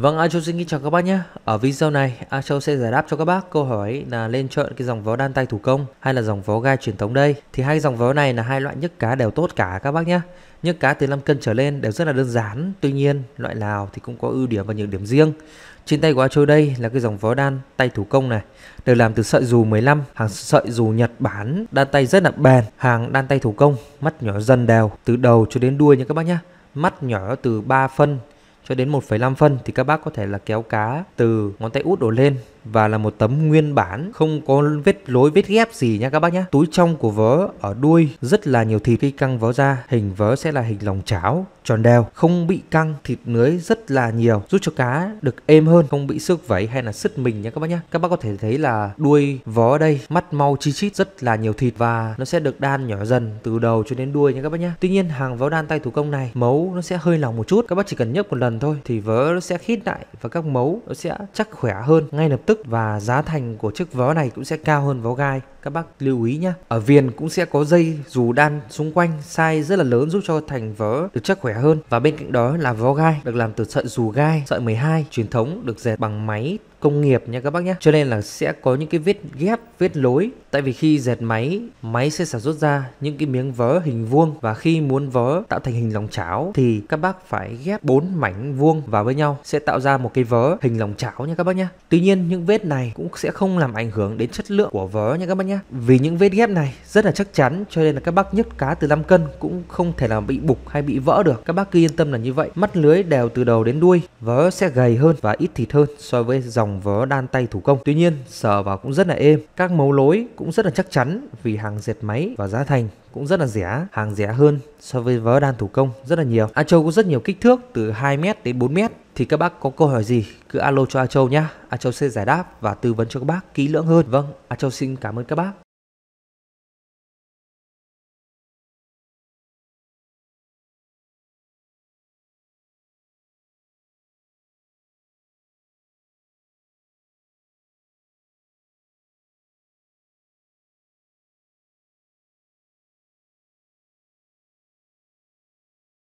Vâng, A Châu xin kính chào các bác nhé. Ở video này, A Châu sẽ giải đáp cho các bác câu hỏi là lên chọn cái dòng vó đan tay thủ công hay là dòng vó gai truyền thống đây. Thì hai dòng vó này là hai loại nhức cá đều tốt cả các bác nhé. Nhức cá từ 5 cân trở lên đều rất là đơn giản, tuy nhiên loại nào thì cũng có ưu điểm và nhược điểm riêng. Trên tay của A Châu đây là cái dòng vó đan tay thủ công này, được làm từ sợi dù 15, hàng sợi dù Nhật Bản, đan tay rất là bền, hàng đan tay thủ công, mắt nhỏ dần đều từ đầu cho đến đuôi nha các bác nhé. Mắt nhỏ từ 3 phân cho đến 1,5 phân thì các bác có thể là kéo cá từ ngón tay út đổ lên và là một tấm nguyên bản không có vết lối vết ghép gì nha các bác nhá túi trong của vớ ở đuôi rất là nhiều thịt khi căng vớ ra hình vớ sẽ là hình lòng cháo tròn đều không bị căng thịt nưới rất là nhiều giúp cho cá được êm hơn không bị xước vẩy hay là sứt mình nha các bác nhá các bác có thể thấy là đuôi vớ ở đây mắt mau chi chít rất là nhiều thịt và nó sẽ được đan nhỏ dần từ đầu cho đến đuôi nha các bác nhá tuy nhiên hàng vớ đan tay thủ công này mấu nó sẽ hơi lỏng một chút các bác chỉ cần nhấc một lần thôi thì vớ nó sẽ khít lại và các mấu nó sẽ chắc khỏe hơn ngay lập tức thức và giá thành của chiếc vó này cũng sẽ cao hơn vó gai các bác lưu ý nhé ở viền cũng sẽ có dây dù đan xung quanh size rất là lớn giúp cho thành vó được chắc khỏe hơn và bên cạnh đó là vó gai được làm từ sợi dù gai sợi 12 truyền thống được dệt bằng máy công nghiệp nha các bác nhé cho nên là sẽ có những cái vết ghép vết lối tại vì khi dệt máy máy sẽ sản xuất ra những cái miếng vớ hình vuông và khi muốn vớ tạo thành hình lòng chảo thì các bác phải ghép bốn mảnh vuông vào với nhau sẽ tạo ra một cái vớ hình lòng chảo nha các bác nhé tuy nhiên những vết này cũng sẽ không làm ảnh hưởng đến chất lượng của vớ nha các bác nhé vì những vết ghép này rất là chắc chắn cho nên là các bác nhấc cá từ 5 cân cũng không thể là bị bục hay bị vỡ được các bác cứ yên tâm là như vậy mắt lưới đều từ đầu đến đuôi vớ sẽ gầy hơn và ít thịt hơn so với dòng dòng vớ đan tay thủ công. Tuy nhiên, sờ vào cũng rất là êm, các mấu lối cũng rất là chắc chắn vì hàng dệt máy và giá thành cũng rất là rẻ, hàng rẻ hơn so với vớ đan thủ công rất là nhiều. A Châu có rất nhiều kích thước từ 2m đến 4m thì các bác có câu hỏi gì cứ alo cho A Châu nhá. A Châu sẽ giải đáp và tư vấn cho các bác kỹ lưỡng hơn. Vâng, A Châu xin cảm ơn các bác.